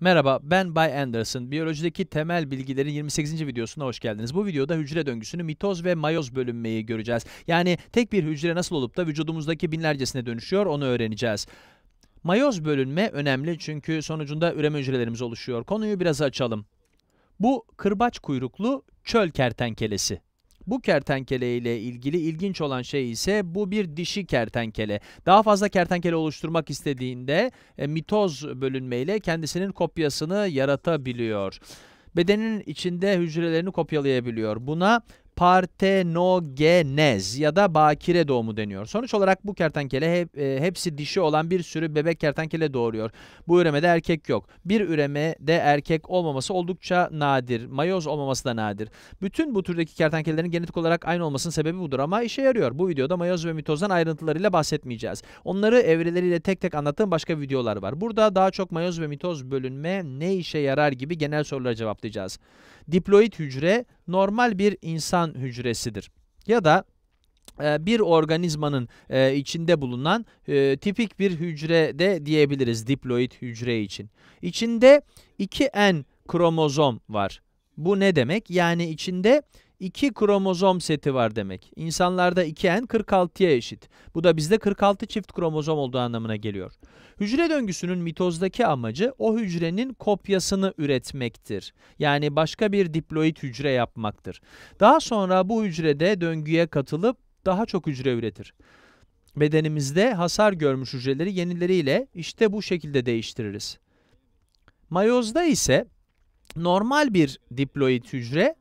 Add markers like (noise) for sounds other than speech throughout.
Merhaba ben Bay Anderson. Biyolojideki temel bilgilerin 28. videosuna hoş geldiniz. Bu videoda hücre döngüsünü mitoz ve mayoz bölünmeyi göreceğiz. Yani tek bir hücre nasıl olup da vücudumuzdaki binlercesine dönüşüyor onu öğreneceğiz. Mayoz bölünme önemli çünkü sonucunda üreme hücrelerimiz oluşuyor. Konuyu biraz açalım. Bu kırbaç kuyruklu çöl kertenkelesi. Bu kertenkele ile ilgili ilginç olan şey ise bu bir dişi kertenkele. Daha fazla kertenkele oluşturmak istediğinde e, mitoz bölünmeyle kendisinin kopyasını yaratabiliyor bedenin içinde hücrelerini kopyalayabiliyor. Buna partenogenez ya da bakire doğumu deniyor. Sonuç olarak bu kertenkele hep, e, hepsi dişi olan bir sürü bebek kertenkele doğuruyor. Bu üremede erkek yok. Bir üremede erkek olmaması oldukça nadir. Mayoz olmaması da nadir. Bütün bu türdeki kertenkelelerin genetik olarak aynı olmasının sebebi budur ama işe yarıyor. Bu videoda mayoz ve mitozdan ayrıntılarıyla bahsetmeyeceğiz. Onları evreleriyle tek tek anlattığım başka videolar var. Burada daha çok mayoz ve mitoz bölünme ne işe yarar gibi genel soruları cevaplayacağız. Diploid hücre normal bir insan hayvan hücresidir. Ya da e, bir organizmanın e, içinde bulunan e, tipik bir hücrede diyebiliriz diploid hücre için. İçinde 2N kromozom var. Bu ne demek? Yani içinde 2 kromozom seti var demek. İnsanlarda 2N 46'ya eşit. Bu da bizde 46 çift kromozom olduğu anlamına geliyor. Hücre döngüsünün mitozdaki amacı o hücrenin kopyasını üretmektir. Yani başka bir diploid hücre yapmaktır. Daha sonra bu hücrede döngüye katılıp daha çok hücre üretir. Bedenimizde hasar görmüş hücreleri yenileriyle işte bu şekilde değiştiririz. Mayozda ise normal bir diploid hücre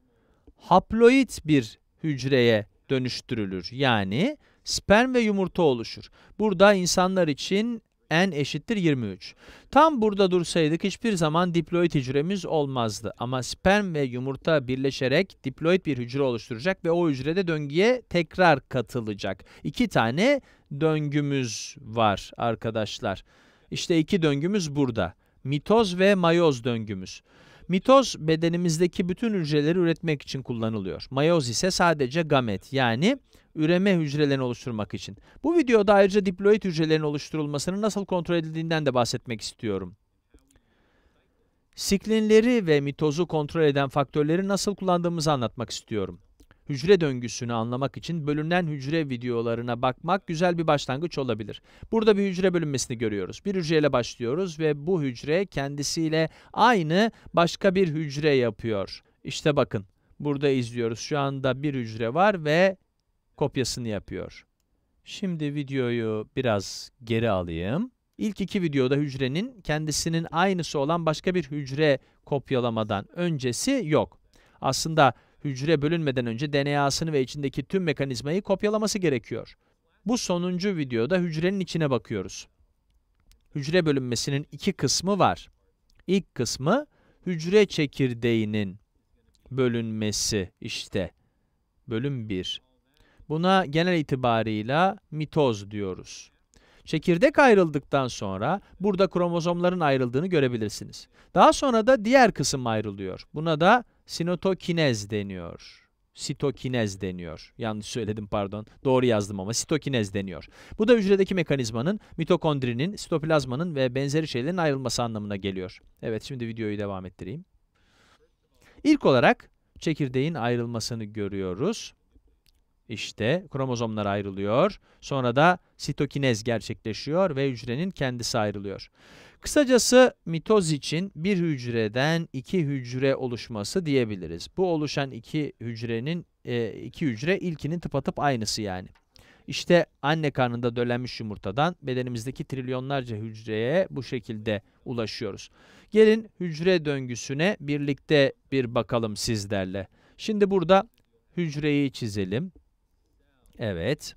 haploid bir hücreye dönüştürülür. Yani sperm ve yumurta oluşur. Burada insanlar için n eşittir 23. Tam burada dursaydık hiçbir zaman diploid hücremiz olmazdı. Ama sperm ve yumurta birleşerek diploid bir hücre oluşturacak ve o hücrede döngüye tekrar katılacak. İki tane döngümüz var arkadaşlar. İşte iki döngümüz burada. Mitoz ve mayoz döngümüz. Mitoz bedenimizdeki bütün hücreleri üretmek için kullanılıyor. Mayoz ise sadece gamet yani üreme hücrelerini oluşturmak için. Bu videoda ayrıca diploid hücrelerin oluşturulmasının nasıl kontrol edildiğinden de bahsetmek istiyorum. Siklinleri ve mitozu kontrol eden faktörleri nasıl kullandığımızı anlatmak istiyorum hücre döngüsünü anlamak için bölünen hücre videolarına bakmak güzel bir başlangıç olabilir. Burada bir hücre bölünmesini görüyoruz. Bir hücreyle başlıyoruz ve bu hücre kendisiyle aynı başka bir hücre yapıyor. İşte bakın burada izliyoruz. Şu anda bir hücre var ve kopyasını yapıyor. Şimdi videoyu biraz geri alayım. İlk iki videoda hücrenin kendisinin aynısı olan başka bir hücre kopyalamadan öncesi yok. Aslında hücre bölünmeden önce DNA'sını ve içindeki tüm mekanizmayı kopyalaması gerekiyor. Bu sonuncu videoda hücrenin içine bakıyoruz. Hücre bölünmesinin iki kısmı var. İlk kısmı hücre çekirdeğinin bölünmesi işte. Bölüm 1. Buna genel itibarıyla mitoz diyoruz. Çekirdek ayrıldıktan sonra burada kromozomların ayrıldığını görebilirsiniz. Daha sonra da diğer kısım ayrılıyor. Buna da sinotokinez deniyor. Sitokinez deniyor. Yanlış söyledim pardon. Doğru yazdım ama sitokinez deniyor. Bu da hücredeki mekanizmanın, mitokondrinin, sitoplazmanın ve benzeri şeylerin ayrılması anlamına geliyor. Evet şimdi videoyu devam ettireyim. İlk olarak çekirdeğin ayrılmasını görüyoruz. İşte kromozomlar ayrılıyor. Sonra da sitokinez gerçekleşiyor ve hücrenin kendisi ayrılıyor. Kısacası mitoz için bir hücreden iki hücre oluşması diyebiliriz. Bu oluşan iki hücrenin e, iki hücre ilkinin tıpatıp aynısı yani. İşte anne karnında döllenmiş yumurtadan bedenimizdeki trilyonlarca hücreye bu şekilde ulaşıyoruz. Gelin hücre döngüsüne birlikte bir bakalım sizlerle. Şimdi burada hücreyi çizelim. Evet.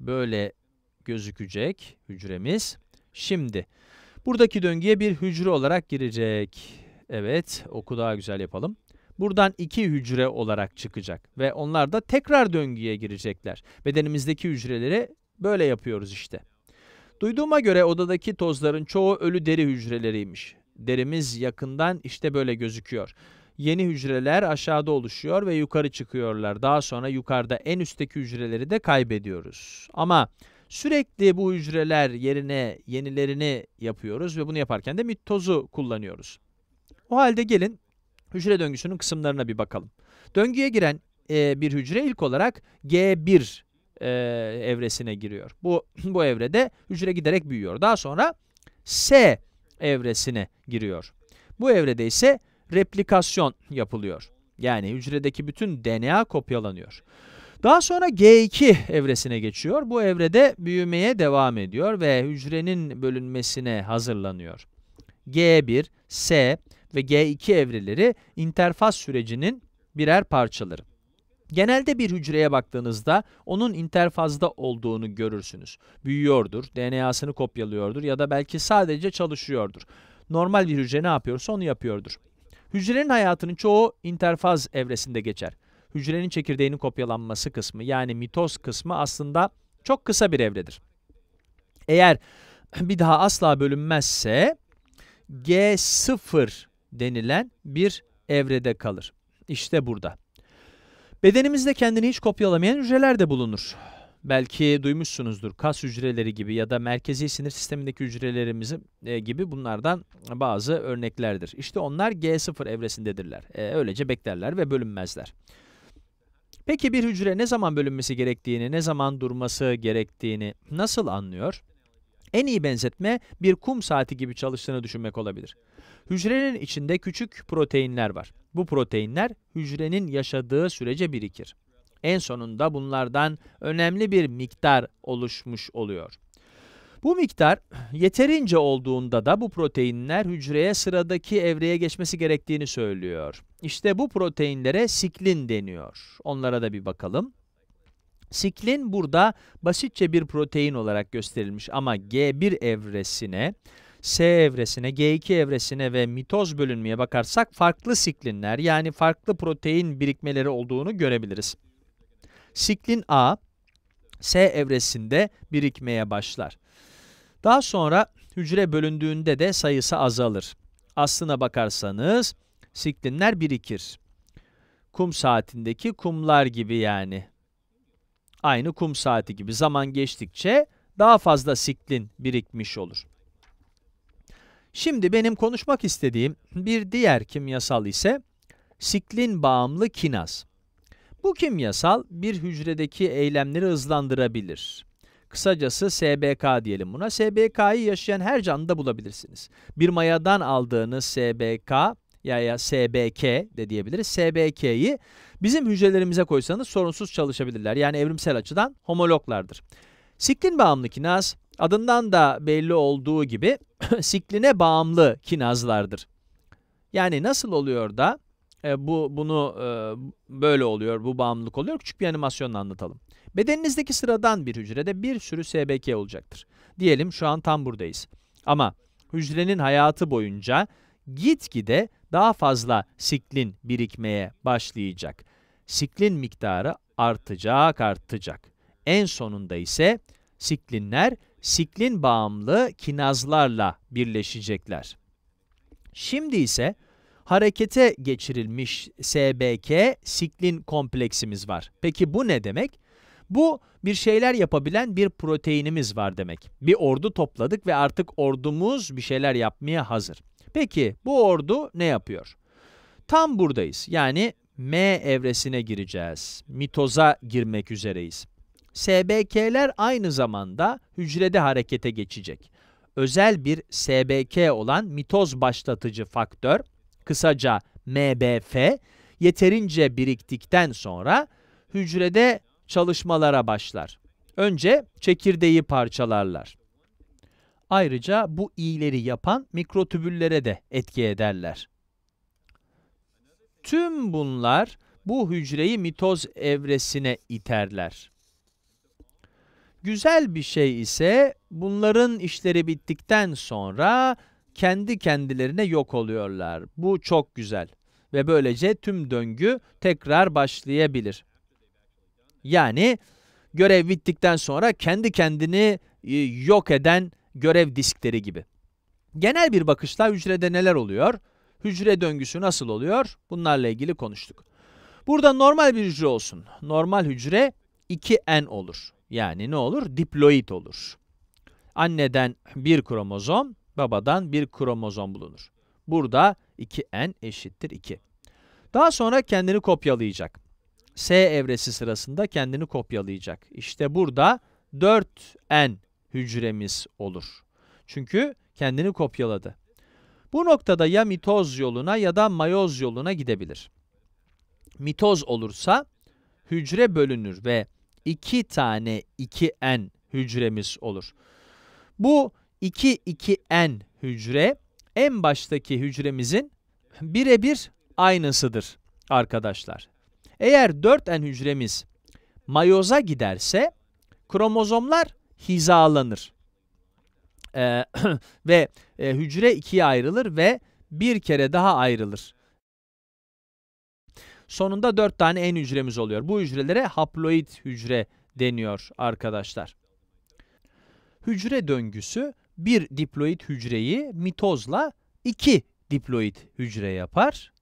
Böyle gözükecek hücremiz. Şimdi Buradaki döngüye bir hücre olarak girecek. Evet, oku daha güzel yapalım. Buradan iki hücre olarak çıkacak ve onlar da tekrar döngüye girecekler. Bedenimizdeki hücreleri böyle yapıyoruz işte. Duyduğuma göre odadaki tozların çoğu ölü deri hücreleriymiş. Derimiz yakından işte böyle gözüküyor. Yeni hücreler aşağıda oluşuyor ve yukarı çıkıyorlar. Daha sonra yukarıda en üstteki hücreleri de kaybediyoruz. Ama Sürekli bu hücreler yerine yenilerini yapıyoruz ve bunu yaparken de mitozu kullanıyoruz. O halde gelin hücre döngüsünün kısımlarına bir bakalım. Döngüye giren e, bir hücre ilk olarak G1 e, evresine giriyor. Bu bu evrede hücre giderek büyüyor. Daha sonra S evresine giriyor. Bu evrede ise replikasyon yapılıyor. Yani hücredeki bütün DNA kopyalanıyor. Daha sonra G2 evresine geçiyor. Bu evrede büyümeye devam ediyor ve hücrenin bölünmesine hazırlanıyor. G1, S ve G2 evreleri interfaz sürecinin birer parçaları. Genelde bir hücreye baktığınızda onun interfazda olduğunu görürsünüz. Büyüyordur, DNA'sını kopyalıyordur ya da belki sadece çalışıyordur. Normal bir hücre ne yapıyorsa onu yapıyordur. Hücrenin hayatının çoğu interfaz evresinde geçer hücrenin çekirdeğinin kopyalanması kısmı yani mitoz kısmı aslında çok kısa bir evredir. Eğer (clears throat) bir daha asla bölünmezse G0 denilen bir evrede kalır. İşte burada. Bedenimizde kendini hiç kopyalamayan hücreler de bulunur. Belki duymuşsunuzdur kas hücreleri gibi ya da merkezi sinir sistemindeki hücrelerimiz e, gibi bunlardan bazı örneklerdir. İşte onlar G0 evresindedirler. E, öylece beklerler ve bölünmezler. Peki bir hücre ne zaman bölünmesi gerektiğini, ne zaman durması gerektiğini nasıl anlıyor? En iyi benzetme bir kum saati gibi çalıştığını düşünmek olabilir. Hücrenin içinde küçük proteinler var. Bu proteinler hücrenin yaşadığı sürece birikir. En sonunda bunlardan önemli bir miktar oluşmuş oluyor. Bu miktar yeterince olduğunda da bu proteinler hücreye sıradaki evreye geçmesi gerektiğini söylüyor. İşte bu proteinlere siklin deniyor. Onlara da bir bakalım. Siklin burada basitçe bir protein olarak gösterilmiş ama G1 evresine, S evresine, G2 evresine ve mitoz bölünmeye bakarsak farklı siklinler yani farklı protein birikmeleri olduğunu görebiliriz. Siklin A S evresinde birikmeye başlar. Daha sonra hücre bölündüğünde de sayısı azalır. Aslına bakarsanız siklinler birikir. Kum saatindeki kumlar gibi yani. Aynı kum saati gibi zaman geçtikçe daha fazla siklin birikmiş olur. Şimdi benim konuşmak istediğim bir diğer kimyasal ise siklin bağımlı kinaz. Bu kimyasal bir hücredeki eylemleri hızlandırabilir. Kısacası SBK diyelim buna. SBK'yı yaşayan her canlıda bulabilirsiniz. Bir mayadan aldığınız SBK ya ya SBK de diyebiliriz. SBK'yi bizim hücrelerimize koysanız sorunsuz çalışabilirler. Yani evrimsel açıdan homologlardır. Siklin bağımlı kinaz adından da belli olduğu gibi (clears throat) sikline bağımlı kinazlardır. Yani nasıl oluyor da e, bu bunu e, böyle oluyor, bu bağımlılık oluyor. Küçük bir animasyonla anlatalım. Bedeninizdeki sıradan bir hücrede bir sürü SBK olacaktır. Diyelim şu an tam buradayız. Ama hücrenin hayatı boyunca gitgide daha fazla siklin birikmeye başlayacak. Siklin miktarı artacak artacak. En sonunda ise siklinler siklin bağımlı kinazlarla birleşecekler. Şimdi ise harekete geçirilmiş SBK siklin kompleksimiz var. Peki bu ne demek? Bu bir şeyler yapabilen bir proteinimiz var demek. Bir ordu topladık ve artık ordumuz bir şeyler yapmaya hazır. Peki bu ordu ne yapıyor? Tam buradayız. Yani M evresine gireceğiz. Mitoza girmek üzereyiz. SBK'ler aynı zamanda hücrede harekete geçecek. Özel bir SBK olan mitoz başlatıcı faktör kısaca MBF yeterince biriktikten sonra hücrede çalışmalara başlar. Önce çekirdeği parçalarlar. Ayrıca bu iyileri yapan mikrotübüllere de etki ederler. Tüm bunlar bu hücreyi mitoz evresine iterler. Güzel bir şey ise bunların işleri bittikten sonra kendi kendilerine yok oluyorlar. Bu çok güzel ve böylece tüm döngü tekrar başlayabilir. Yani görev bittikten sonra kendi kendini e, yok eden görev diskleri gibi. Genel bir bakışla hücrede neler oluyor? Hücre döngüsü nasıl oluyor? Bunlarla ilgili konuştuk. Burada normal bir hücre olsun. Normal hücre 2N olur. Yani ne olur? Diploid olur. Anneden bir kromozom, babadan bir kromozom bulunur. Burada 2N eşittir 2. Daha sonra kendini kopyalayacak. S evresi sırasında kendini kopyalayacak. İşte burada 4N hücremiz olur. Çünkü kendini kopyaladı. Bu noktada ya mitoz yoluna ya da mayoz yoluna gidebilir. Mitoz olursa hücre bölünür ve 2 tane 2N hücremiz olur. Bu 2,2n hücre en baştaki hücremizin birebir aynısıdır arkadaşlar. Eğer 4n hücremiz mayoza giderse kromozomlar hizalanır. Ee, (clears throat) ve e, hücre ikiye ayrılır ve bir kere daha ayrılır. Sonunda 4 tane en hücremiz oluyor. Bu hücrelere haploid hücre deniyor arkadaşlar. Hücre döngüsü bir diploid hücreyi mitozla iki diploid hücre yapar.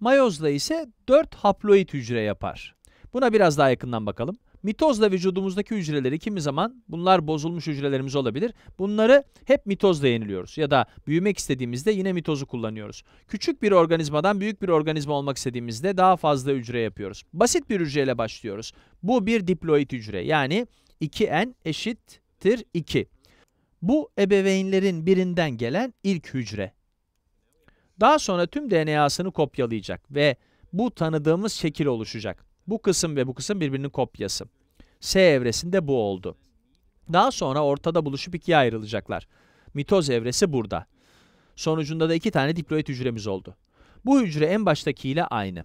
Mayozla ise 4 haploid hücre yapar. Buna biraz daha yakından bakalım. Mitozla vücudumuzdaki hücreleri kimi zaman bunlar bozulmuş hücrelerimiz olabilir. Bunları hep mitozla yeniliyoruz ya da büyümek istediğimizde yine mitozu kullanıyoruz. Küçük bir organizmadan büyük bir organizma olmak istediğimizde daha fazla hücre yapıyoruz. Basit bir hücreyle başlıyoruz. Bu bir diploid hücre yani 2n eşittir 2. Bu ebeveynlerin birinden gelen ilk hücre. Daha sonra tüm DNA'sını kopyalayacak ve bu tanıdığımız şekil oluşacak. Bu kısım ve bu kısım birbirinin kopyası. S evresinde bu oldu. Daha sonra ortada buluşup ikiye ayrılacaklar. Mitoz evresi burada. Sonucunda da iki tane diploid hücremiz oldu. Bu hücre en baştakiyle aynı.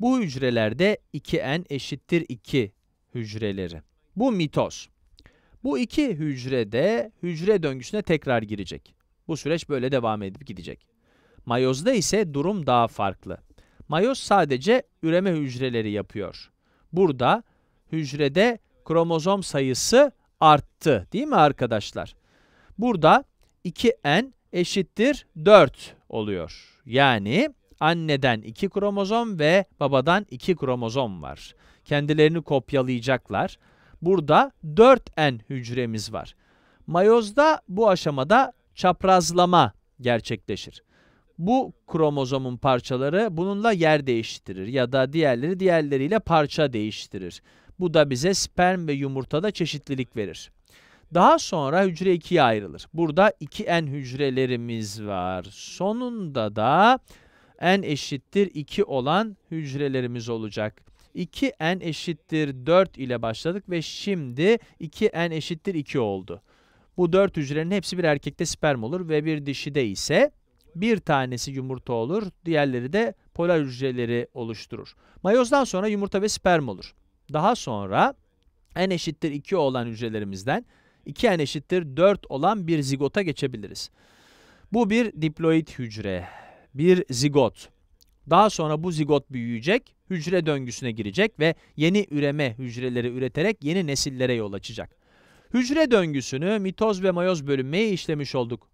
Bu hücrelerde 2n eşittir 2 hücreleri. Bu mitoz. Bu iki hücre de hücre döngüsüne tekrar girecek. Bu süreç böyle devam edip gidecek. Mayozda ise durum daha farklı. Mayoz sadece üreme hücreleri yapıyor. Burada hücrede kromozom sayısı arttı değil mi arkadaşlar? Burada 2N eşittir 4 oluyor. Yani anneden 2 kromozom ve babadan 2 kromozom var. Kendilerini kopyalayacaklar burada 4N hücremiz var. Mayozda bu aşamada çaprazlama gerçekleşir. Bu kromozomun parçaları bununla yer değiştirir ya da diğerleri diğerleriyle parça değiştirir. Bu da bize sperm ve yumurtada çeşitlilik verir. Daha sonra hücre ikiye ayrılır. Burada 2N hücrelerimiz var. Sonunda da N eşittir 2 olan hücrelerimiz olacak. 2n eşittir 4 ile başladık ve şimdi 2n eşittir 2 oldu. Bu 4 hücrenin hepsi bir erkekte sperm olur ve bir dişide ise bir tanesi yumurta olur, diğerleri de polar hücreleri oluşturur. Mayozdan sonra yumurta ve sperm olur. Daha sonra n eşittir 2 olan hücrelerimizden 2n eşittir 4 olan bir zigota geçebiliriz. Bu bir diploid hücre, bir zigot. Daha sonra bu zigot büyüyecek, hücre döngüsüne girecek ve yeni üreme hücreleri üreterek yeni nesillere yol açacak. Hücre döngüsünü mitoz ve mayoz bölünmeye işlemiş olduk.